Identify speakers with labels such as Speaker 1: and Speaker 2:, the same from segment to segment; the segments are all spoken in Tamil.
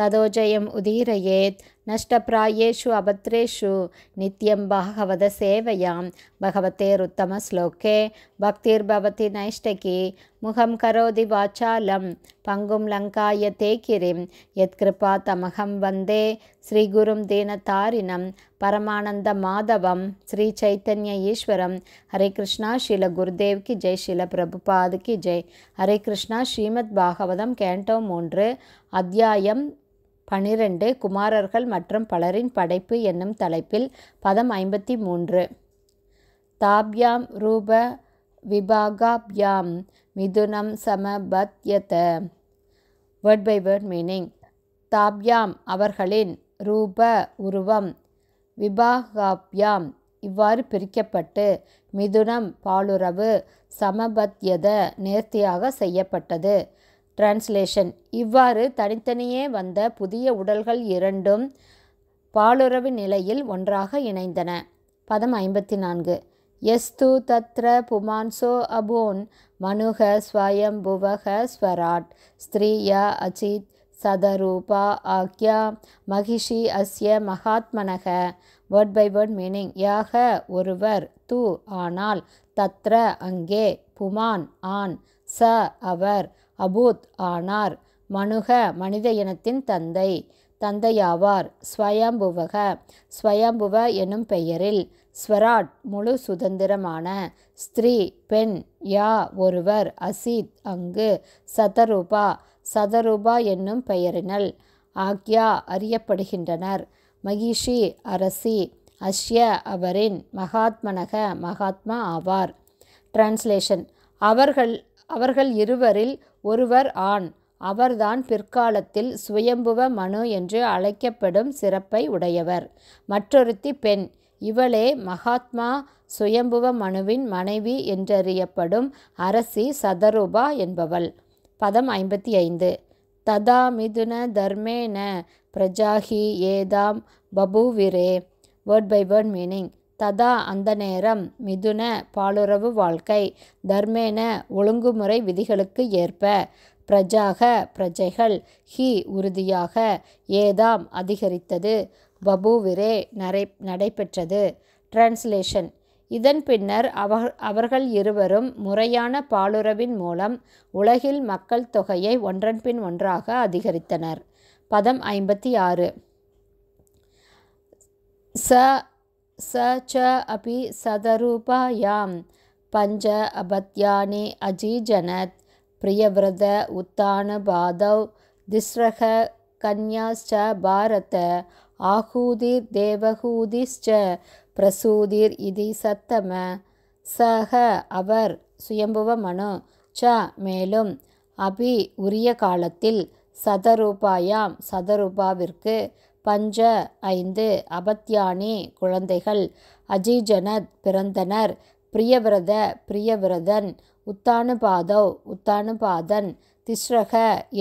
Speaker 1: तदोजयम् उदीरयेत् नष्टप्रायेषु अभद्रेषु नित्यं भागवतसेवयां भगवतेरुत्तमश्लोके भक्तिर्भवति नैष्टकी मुखं करोति वाचालं पङ्गुं लङ्कायते किरिं यत्कृपा तमहं वन्दे श्रीगुरुं दीनतारिणं परमानन्दमाधवं श्रीचैतन्य ईश्वरं हरे कृष्णा शील गुरुदेव की जय शील பிரபுபாதுக்கு ஜெய் ஹரே கிருஷ்ணா ஸ்ரீமத் பாகவதம் கேண்டோ மூன்று அத்தியாயம் பனிரெண்டு குமாரர்கள் மற்றும் பலரின் படைப்பு என்னும் தலைப்பில் பதம் ஐம்பத்தி மூன்று தாப்யாம் ரூப விபாகாப்யாம் மிதுனம் சமபத்யத வேர்ட் பை வேர்ட் மீனிங் தாப்யாம் அவர்களின் ரூப உருவம் விபாகாப்யாம் இவ்வாறு பிரிக்கப்பட்டு மிதுனம் பாலுறவு சமபத்யத நேர்த்தியாக செய்யப்பட்டது டிரான்ஸ்லேஷன் இவ்வாறு தனித்தனியே வந்த புதிய உடல்கள் இரண்டும் பாலுறவு நிலையில் ஒன்றாக இணைந்தன பதம் ஐம்பத்தி நான்கு எஸ்து தத்ர புமான்சோ அபோன் மனுக ஸ்வயம் புவக ஸ்வராட் ஸ்திரீயா அஜித் சதரூபா ஆக்யா மகிஷி அஸ்ய மகாத்மனக வேர்ட் பை வேர்ட் மீனிங் யாக ஒருவர் து ஆனால் தத்ர அங்கே புமான் ஆன் ச அவர் அபூத் ஆனார் மனுக மனித இனத்தின் தந்தை தந்தையாவார் ஸ்வயம்புவக ஸ்வயம்புவ எனும் பெயரில் ஸ்வராட் முழு சுதந்திரமான ஸ்திரீ பெண் யா ஒருவர் அசீத் அங்கு சதரூபா சதரூபா என்னும் பெயரினல் ஆக்யா அறியப்படுகின்றனர் மகிஷி அரசி அஷ்ய அவரின் மகாத்மனக மகாத்மா ஆவார் டிரான்ஸ்லேஷன் அவர்கள் அவர்கள் இருவரில் ஒருவர் ஆண் அவர்தான் பிற்காலத்தில் சுயம்புவ மனு என்று அழைக்கப்படும் சிறப்பை உடையவர் மற்றொருத்தி பெண் இவளே மகாத்மா சுயம்புவ மனுவின் மனைவி என்றறியப்படும் அரசி சதரூபா என்பவள் பதம் ஐம்பத்தி ஐந்து ததா மிதுன தர்மேன பிரஜாஹி ஏதாம் பபுவிரே வேர்ட் பை வேர்ட் மீனிங் ததா அந்த நேரம் மிதுன பாலுறவு வாழ்க்கை தர்மேன ஒழுங்குமுறை விதிகளுக்கு ஏற்ப பிரஜாக பிரஜைகள் ஹி உறுதியாக ஏதாம் அதிகரித்தது பபூவிரே நரை நடைபெற்றது டிரான்ஸ்லேஷன் இதன் பின்னர் அவ அவர்கள் இருவரும் முறையான பாலுறவின் மூலம் உலகில் மக்கள் தொகையை ஒன்றன்பின் ஒன்றாக அதிகரித்தனர் பதம் ஐம்பத்தி ஆறு ச स च अपि सदरूपायां पञ्च अपत्यानि अजीजनत् प्रियव्रत उत्तानपादौ तिस्रः कन्याश्च भारत आहूतिर्देवहूतिश्च பிரசூதிர் இதி சத்தம சக அவர் சுயம்புவ மனு ச மேலும் அபி உரிய காலத்தில் சதரூபாயாம் சதரூபாவிற்கு பஞ்ச ஐந்து அபத்யானி குழந்தைகள் அஜீஜனத் பிறந்தனர் பிரியவிரத பிரியவிரதன் உத்தானுபாதவ் உத்தானுபாதன் திஸ்ரக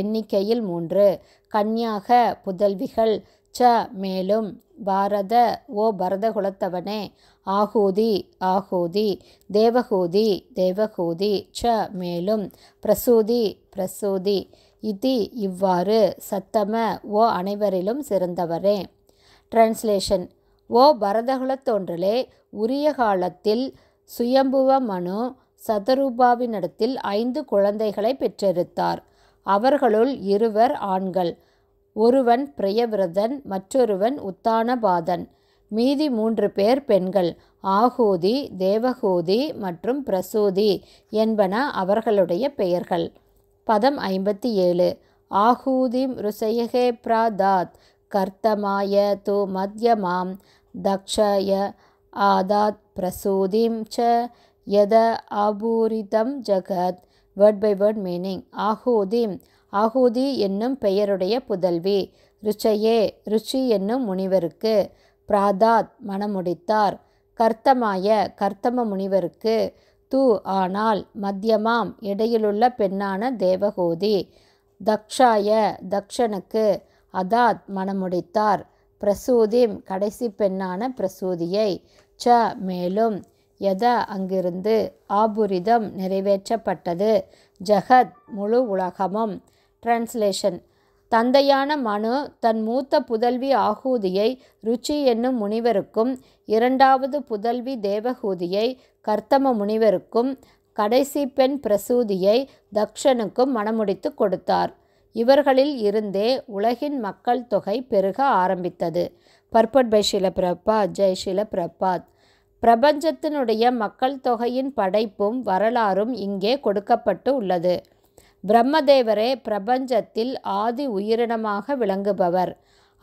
Speaker 1: எண்ணிக்கையில் மூன்று கன்யாக புதல்விகள் ச மேலும் பாரத ஓ பரதகுலத்தவனே ஆகூதி ஆகூதி தேவகூதி தேவகூதி ச மேலும் பிரசூதி பிரசூதி இதி இவ்வாறு சத்தம ஓ அனைவரிலும் சிறந்தவரே டிரான்ஸ்லேஷன் ஓ பரதகுலத்தோன்றலே தோன்றலே உரிய காலத்தில் சுயம்புவ மனு சதரூபாவினிடத்தில் ஐந்து குழந்தைகளை பெற்றெடுத்தார் அவர்களுள் இருவர் ஆண்கள் ஒருவன் பிரியவிரதன் மற்றொருவன் உத்தானபாதன் மீதி மூன்று பேர் பெண்கள் ஆகூதி தேவகூதி மற்றும் பிரசூதி என்பன அவர்களுடைய பெயர்கள் பதம் ஐம்பத்தி ஏழு ஆஹூதிம் ருசயகே பிராதாத் கர்த்தமாய து மத்யமாம் தக்ஷய ஆதாத் பிரசூதிம் ச யத ஆபூரிதம் ஜகத் வேர்ட் பை வேர்ட் மீனிங் ஆஹூதிம் ஆஹூதி என்னும் பெயருடைய புதல்வி ருச்சையே ருச்சி என்னும் முனிவருக்கு பிராதாத் மணமுடித்தார் கர்த்தமாய கர்த்தம முனிவருக்கு தூ ஆனால் மத்தியமாம் இடையிலுள்ள பெண்ணான தேவகோதி தக்ஷாய தக்ஷனுக்கு அதாத் மனமுடித்தார் பிரசூதிம் கடைசி பெண்ணான பிரசூதியை ச மேலும் எத அங்கிருந்து ஆபுரிதம் நிறைவேற்றப்பட்டது ஜகத் முழு உலகமும் டிரான்ஸ்லேஷன் தந்தையான மனு தன் மூத்த புதல்வி ஆகூதியை ருச்சி என்னும் முனிவருக்கும் இரண்டாவது புதல்வி தேவகூதியை கர்த்தம முனிவருக்கும் கடைசி பெண் பிரசூதியை தக்ஷனுக்கும் மணமுடித்து கொடுத்தார் இவர்களில் இருந்தே உலகின் மக்கள் தொகை பெருக ஆரம்பித்தது பர்பட் பை ஷில பிரபா ஜெய் ஷில பிரபாத் பிரபஞ்சத்தினுடைய மக்கள் தொகையின் படைப்பும் வரலாறும் இங்கே கொடுக்கப்பட்டு உள்ளது பிரம்மதேவரே பிரபஞ்சத்தில் ஆதி உயிரினமாக விளங்குபவர்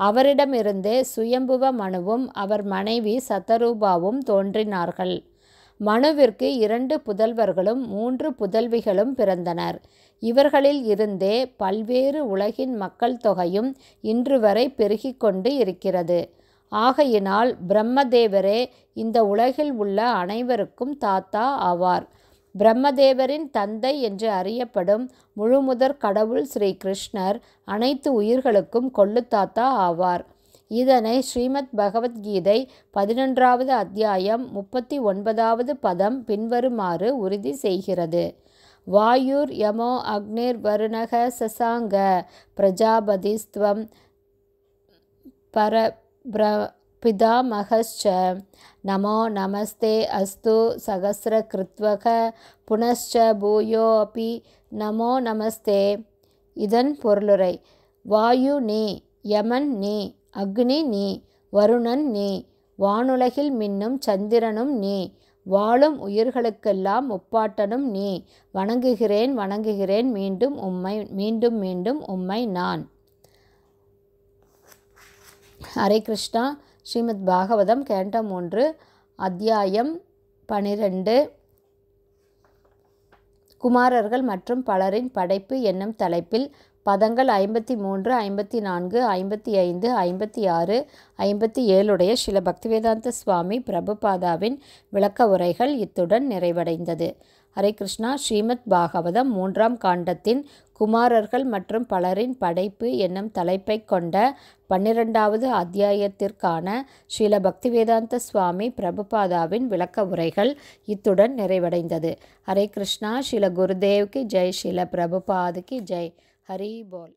Speaker 1: அவரிடமிருந்தே சுயம்புவ மனுவும் அவர் மனைவி சத்தரூபாவும் தோன்றினார்கள் மனுவிற்கு இரண்டு புதல்வர்களும் மூன்று புதல்விகளும் பிறந்தனர் இவர்களில் இருந்தே பல்வேறு உலகின் மக்கள் தொகையும் இன்று வரை கொண்டு இருக்கிறது ஆகையினால் பிரம்மதேவரே இந்த உலகில் உள்ள அனைவருக்கும் தாத்தா ஆவார் பிரம்மதேவரின் தந்தை என்று அறியப்படும் முழுமுதற் கடவுள் ஸ்ரீ கிருஷ்ணர் அனைத்து உயிர்களுக்கும் கொள்ளுத்தாத்தா ஆவார் இதனை ஸ்ரீமத் பகவத்கீதை பதினொன்றாவது அத்தியாயம் முப்பத்தி ஒன்பதாவது பதம் பின்வருமாறு உறுதி செய்கிறது வாயுர் யமோ அக்னிர் வருணக சசாங்க பிரஜாபதிஸ்துவம் பர பிர பிதாமகச்ச நமோ நமஸ்தே அஸ்து சகசிரகிருத்வக புனஷ்ச பூயோ அபி நமோ நமஸ்தே இதன் பொருளுரை வாயு நீ யமன் நீ அக்னி நீ வருணன் நீ வானுலகில் மின்னும் சந்திரனும் நீ வாழும் உயிர்களுக்கெல்லாம் ஒப்பாட்டனும் நீ வணங்குகிறேன் வணங்குகிறேன் மீண்டும் உம்மை மீண்டும் மீண்டும் உம்மை நான் ஹரே கிருஷ்ணா ஸ்ரீமத் பாகவதம் கேண்டம் ஒன்று அத்தியாயம் பனிரெண்டு குமாரர்கள் மற்றும் பலரின் படைப்பு என்னும் தலைப்பில் பதங்கள் ஐம்பத்தி மூன்று ஐம்பத்தி நான்கு ஐம்பத்தி ஐந்து ஐம்பத்தி ஆறு ஐம்பத்தி ஏழுடைய சில பக்திவேதாந்த சுவாமி பிரபுபாதாவின் விளக்க உரைகள் இத்துடன் நிறைவடைந்தது ஹரே கிருஷ்ணா ஸ்ரீமத் பாகவதம் மூன்றாம் காண்டத்தின் குமாரர்கள் மற்றும் பலரின் படைப்பு என்னும் தலைப்பை கொண்ட பன்னிரெண்டாவது அத்தியாயத்திற்கான ஸ்ரீல பக்திவேதாந்த சுவாமி பிரபுபாதாவின் விளக்க உரைகள் இத்துடன் நிறைவடைந்தது ஹரே கிருஷ்ணா ஸ்ரீல குருதேவ்க்கு ஜெய் ஸ்ரீல பிரபுபாதுக்கு ஜெய் ஹரி போல்